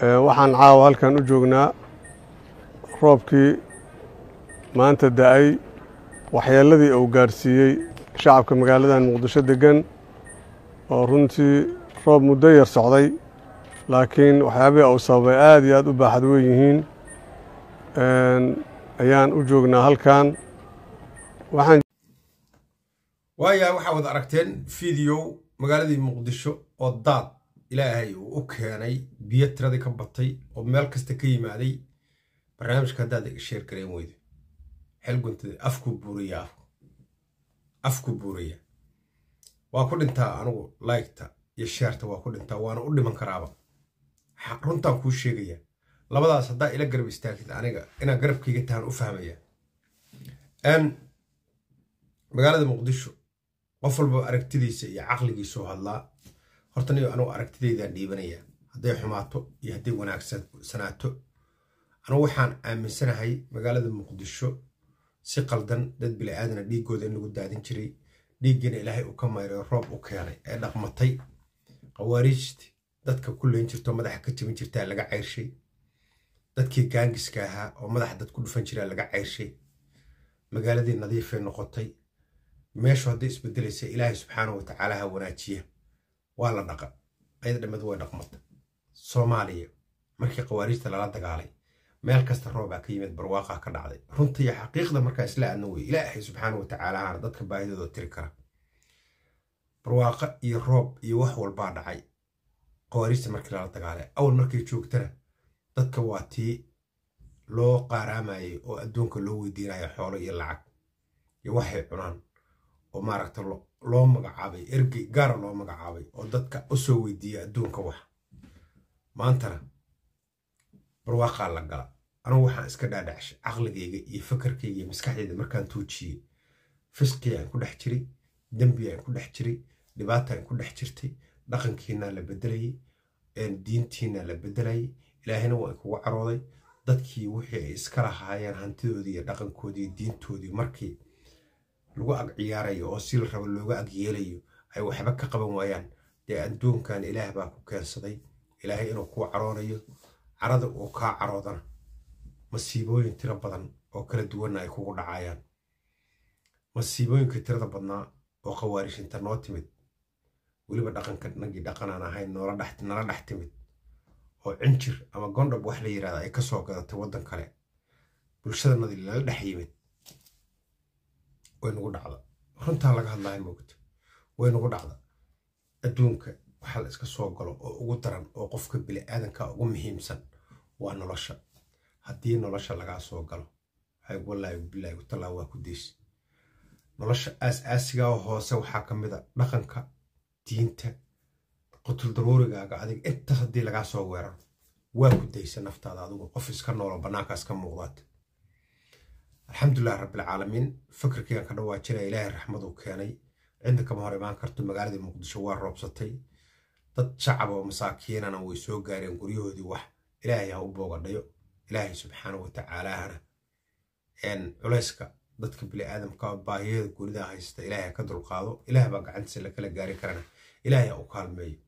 waxaan caawa halkan u joognaa roobkii maanta da-ay waxyeeladii uu gaadhsiiyey shacabka magaaladan muqdisho deggan oo runtii roob muddo yar socday laakiin waxyaabihii uu sababay aad iyo aad u baaxad weyn yihiin ayaan u joognaa halkan waayaa waxaa wad aragteen fideow magaaladii muqdisho oo daad ilaahay uu u keenay biyo tiradii ka batay oo meel kasta ka yimaaday barnaamijka haddaad sheer gareen weydo xelgunta afku buuriya afku buuriya waa ku dhintaa anigu laygta iyo sheerta waa ku dhintaa waana u dhiman karaaba runtaan kuu sheegaya labadaas haddaa ila garab istaagtid aniga inaan garabkayga tahan u fahmaya magaalada muqdisho qof walba aragtidiisa iyo caqligiisuu hadlaa horta anugu aragtidaydaan dhiibanayaa hadday xumaato iyo hadday wanaagsanaato anugu waxaan aaminsanahay magaalada muqdisho si qaldan dad bila'aadana dhiiggooda in lagu daadin jiray dhiiggana ilaahay uu ka mayray roob u keenay ee dhaqmatay khawaariijti dadka ku leyn jirto madaxa ka jebin jirtaa laga ceyrshay dadkii gaangiska ahaa oo madaxa dad ku dhufan jiraa laga ceyrshay magaaladii nadiifay noqotay meeshu hadday isbedelaysa ilaahay subxaana wa ha wanaajiya waa la dhaqa ayda dhammadu way dhaqmata soomaaliya markii khawaariijta lala dagaalay meel kasta roobaa ka yimid barwaaqaa ka dhacday runtii xaqiiqda markaa isla adna wey ilaahay subxaana watacaalaana dadka baahidooda tiri kara barwaaqo iyo roob iyo wax walbaa dhacay khawaariijta markii lala dagaalay awal markay joogtana dadka waa tii loo qaaraamayay oo adduunka loo weydiinayo xoolo iyo lacag iyo waxay cunaan oo maaragta loo magacaabay ergey gaara loo magacaabay oo dadka u soo weydiiya adduunka wax maantana barwaaqaa la gala anugu waxaan iska dhaadhacshay caqligayga iyo fakarkayga iyo maskaxdayda markaan tuujiyey fisqiyaan ku dhex jiray dembiyaan ku dhex jiray dhibaataan ku dhex jirtay dhaqankiinaa la bedelayay diintiinaa la bedelayay ilaahayna waa kugu carooday dadkii wixii ay iska lahaayeen hantidoodii iyo dhaqankoodii diintoodii markii lagu ag ciyaarayo oo si la rabo looga ag yeelayo ay waxba ka qaban waayaan dee adduunkan ilaah baa ku keensaday ilaahay inuu kuu caroonayo carada uu kaa caroodana masiibooyin tiro badan oo kala duwanna ay kugu dhacayaan masiibooyinka tirada badnaa oo khawaarishinta noo timid weliba dhaqanka nagii dhaqanaan ahayn nala dhex timid oo cinjir ama gondhab wax la yidhahda ay ka soo gadatay waddan kale bulshadanadii lala dhex yimid way nagu dhacda runtaa laga hadlaya moogta way nagu dhacda adduunka waxaa la iska soo galo oo ugu daran oo qofka bili-aadanka ugu muhiimsan waa nolosha haddii nolosha lagaa soo galo walaahi bilaahi talaa waa ku deysi nolosha aas-aasiga oo hoose waxaa ka mid a dhaqanka diinta qutul daruurigaaga adig intaas haddii lagaa soo weeraro waa ku daysa naftaada adigu qof iska noolo bannaankaas ka muuqdaad alxamdulilahi rabbilcaalamiin fikirkiigan ka dhawaajina ilaahay raxmaduu keenay cidna kama hor imaan karto magaaladii muqdisho waa roobsatay dad shacab oo masaakiinana way soo gaareen guryahoodii wax ilaahay ha u boogadhayo ilaahay subxaana wa tacaalaahana culayska dadka biniaadamka baahiyada gurida haysta ilaahay ka dulqaado ilaah baa gacantiisa la gaari karana ilaahay u kaalmeeyo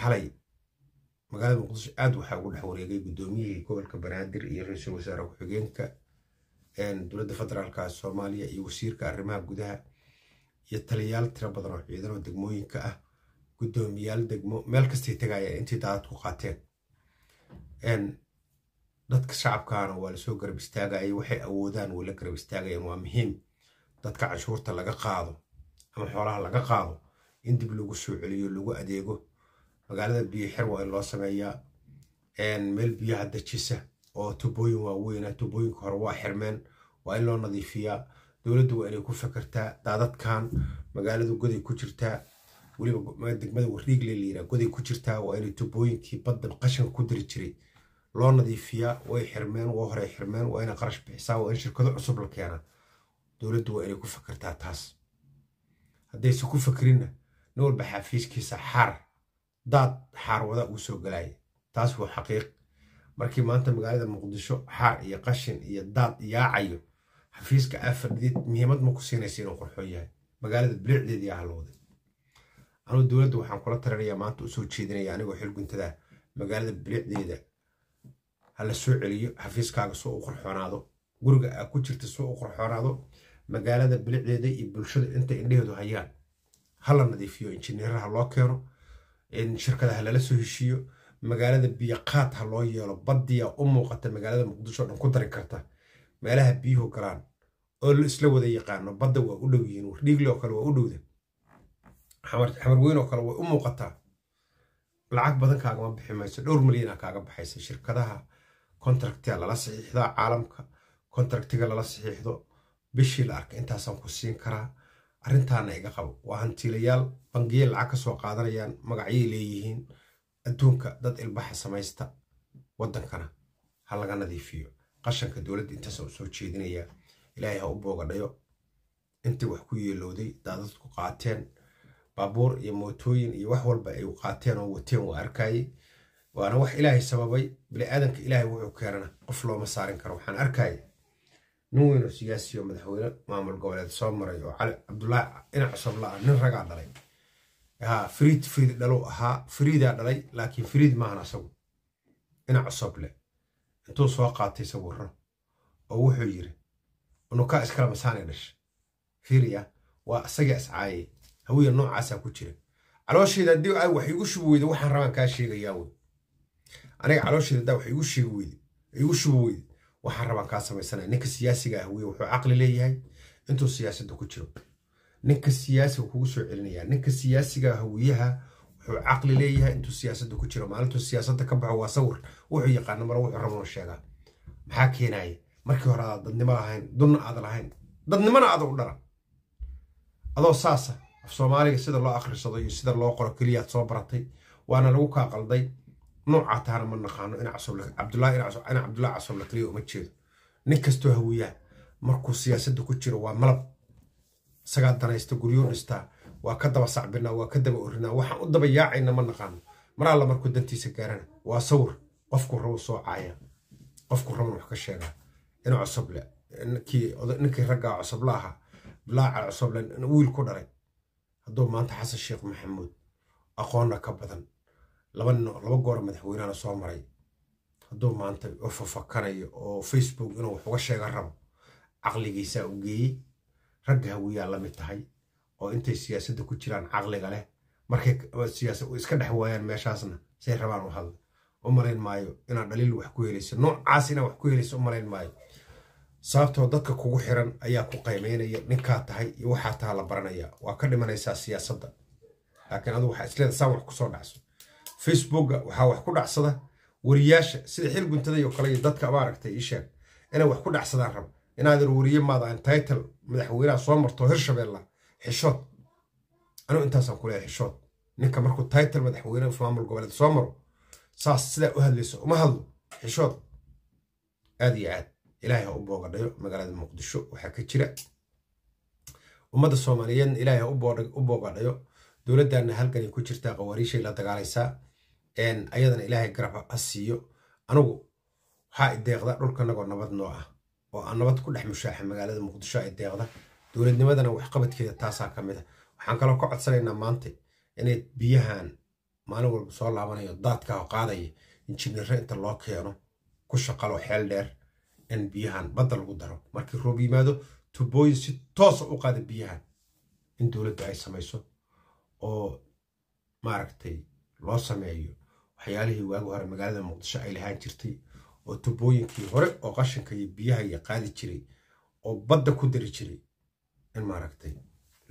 xalay magaalada muqdisho aad waxaa ugu dhex wareegay gudoomiyihii gobolka banaadir iyo ra-iisul wasaare ku-xigeenka dowladda federaalka soomaaliya iyo wasiirka arrimaha gudaha iyo taliyaal tiro badan oo ciidan oo degmooyinka ah guddoomiyaal degmo meel kastay tagayaan intii daadad ku qaateen dadka shacabkaana waa lasoo garab istaagaya waxay awoodaan way la garab istaagayaan waa muhiim dadka canshuurta laga qaado ama xoolaha laga qaado in dib lagu soo celiyo lagu adeego magaalada biyo xir waa in loo sameeyaa meel biyaha dajisa oo tubooyin waaweynah tubooyinka hore waa xirmeen waa in loo nadiifiyaa dowladdu waa inay ku fakertaa daadadkan magaaladu goday ku jirtaa weliba degmada wariigle layira goday ku jirtaa waa inay tubooyinkii badda qashanka ku diri jiray loo nadiifiyaa way xirmeen waa horey xirmeen waa inay qarash bixisaa waa in shirkado cusub la keenaa dowladdu waa inay ku fakertaa taas haddayse ku fakrinna nin walba xafiiskiisa xaar daad xaarwadaa uu soo galaaya taas waa xaqiiq markii maanta magaalada muqdisho xaar iyo qashin iyo daad yaacayo xafiiska aa fadhidid muhiimad ma ku siinaysa inuu qurxoon yahay magaalada bilicdeed yaa halowday anuu dowladda waxaan kula tarinaya maanta usoo jeedinaya anigoo xilguntadaa magaalada bilicdeeda hala soo celiyo xafiiskaaga soo u qurxoonaado guriga aa ku jirta soo u qurxoonaado magaalada bilicdeeda iyo bulshada inta indheheedu hayaan hala nadiifiyo injineeraha loo keeno shirkadaha lala soo heshiiyo magaalada biyo qaad loo yeelo badiya u muuqata magaalada muqdisho dhan ku dari karta meelaha biyuhu galaan oo isla wada yaqaano badda waa u dhow yihiin dhiigli oo kale waa u dhowda xamar weyn oo kale way u muuqataa lacag badan kaagama bixi mayso dhowr milyana kaaga baxaysa shirkadaha kontractiga lala saxiixdaa caalamka kontractiga lala saxiixdo bishii la arka intaasaan ku siin karaa arrintaana iga qabo waa hantiilayaal bangiyay lacag ka qaadanayaan magacyay leeyihiin adduunka dad ilbaxa samaysta waddankana ha laga nadiifiyo qashanka dowladda intaasa u soo jeedinayaa ilaahay ha u boogadhayo intii wax ku yeelowday daadadku qaateen baabuur iyo mootooyin iyo wax walba ay qaateen oo wateen waa arkayey waana wax ilaahay sababay biniaadanka ilaahay wuxuu keenana qof looma saarin karo waxaan arkaya nin weynoo siyaasiyo madaxweyne maamul goboleed soo maray oo cali cabdulaahi dhinac ah nin ragaa dhalay frid friid friid dhaluu ahaa friidaa dhalay laakiin friid maahan asagu dhinac cusub leh intuu soo qaatay sawirro oo wuxuu yiri nukaa iskala masaanay dhasha fiiriya waa isaga iscaayay hawiya noocaasaa ku jira caloosheeda haddii ay wax igu shubi weyda waxaan rabaan kaa sheegayaa wey aniga caloosheeda haddaa wax igu sheegi weyda igu shubi weyda waxaan rabaan kaa samaysanaya ninka siyaasiga ah wey wuxuu caqli leeyahay intuu siyaasadda ku jiro ninka siyaasiga kugu soo celinayaa ninka siyaasiga hawiyaha wuxuu caqli leeyahay intuu siyaasadda ku jiro maalintuu siyaasadda ka baxo waa sawir wuxuu yaqaana mara wuxuu rabnoo sheegaa maxaa keenaya markii hore adaad dadnimo lahayn dunna aada lahayn dadnimona ada u dhara adoo saasa af soomaaliga sida loo akhrisado iyo sida loo qoro keliyaad soo baratay waana lagu kaa qalday noocaa taana ma naqaano cabdulaahi cabdullahi casob la keliya uma jeedo nin kastoo hawiyaa markuu siyaasadda ku jiro waa malab sagaantanaysta guryo dhistaa waa ka daba sacbinaa waa ka daba orinaa waxaan u daba yaacayna ma naqaano mar alla markuu dantiisa gaarana waa sawir qofku rabu soo caaya qofku rabun wax ka sheegaa in cosoble ninkii raggaa cosobla ahaa bilaaca cosoble wiil ku dharay hadduu maanta xasan sheekh maxamuud aqoonna ka badan laba goora madaxweynehana soo maray hadduu maanta oo oo facebook inuu wax uga sheegan rabo caqligiisaa u geeyey ragga hawiyaa mid tahay oo intay siyaasadda ku jiraan caqliga leh markay iska dhex waayaan meeshaasna say rabaan u hadla u malayn maayo inaad dhaliil wax ku helayso noocaas inaad wax ku helayso u malayn maayo sababtoo dadka kugu xiran ayaa ku qaymaynaya ninkaa tahay iyo waxaa taha la baranaya waa ka dhimanaysaa siyaasadda laakiin adugu waxaa isleeda saan wax kusoo dhacso facebooka waxaa wax ku dhacsada wariyaasha sida xil guntada oo kale iyo dadka maaragtay ii sheeg inay wax ku dhacsadaan raba inaadan weriye maadaan title madaxweynaha soo marto hirshabeella xishood anuu intaasaan kuleeya xishood ninka markuu title madaxweyne maamul goboleed soo maro saas sidaa u hadlayso uma hadlo xishood aad iyo aad ilaahay ha u boogadhayo magaalada muqdisho waxaa ka jira ummadda soomaaliyeedna ilaahay ha u boogadhayo dowladdaanna halkanay ku jirtaa qawaariishay la dagaalaysaa ayadana ilaahay garab ha siiyo anugu waxaa i deeqdaa dhulkanagoo nabad noo ah oo aan nabad ku dhex mushaaxa magaalada muqdisho ee deeqda dowladnimadana waxqabadkeeda taasaa ka mid a ah. waxaan kaloo ka codsanaynaa maanta inay biyahan maalin walba soo laabanayo daadkaho qaadaya injiniro inta loo keeno ku shaqalo xeel dheer in biyahan badda lagu daro markii roob yimaado tubooyin si toosa ah u qaada biyahan in dowladdu ay samayso oo maaragtay loo sameeyo waxyaalihii waagi hore magaalada muqdisho ay lahaan jirtay oo tubooyinkii hore oo qashinka iyo biyaha iyo qaadi jiray oo badda ku dari jiray in maaragtay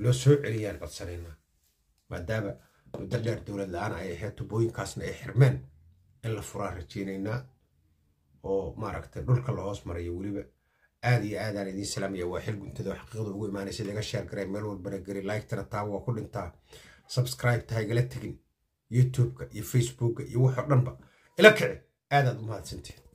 loo soo celiyaan codsanaynaa maadaama muddo dheer dowlad la-aan ay ahayd tubooyinkaasna ay xirmeen in la furaa rajeynaynaa oo maaragtay dhulka la hoos maraya weliba aad iyo aadaan idiin salaamaya waa xil guntada oo xaqiiqda ugu imaanaysa laga sheergaray meel walbana geri laygtana taa waa ku dhintaa sabscribeta haygala tegin youtube-ka iyo facebooka iyo waxoo dhanba ila kici aadaad u mahadsanteed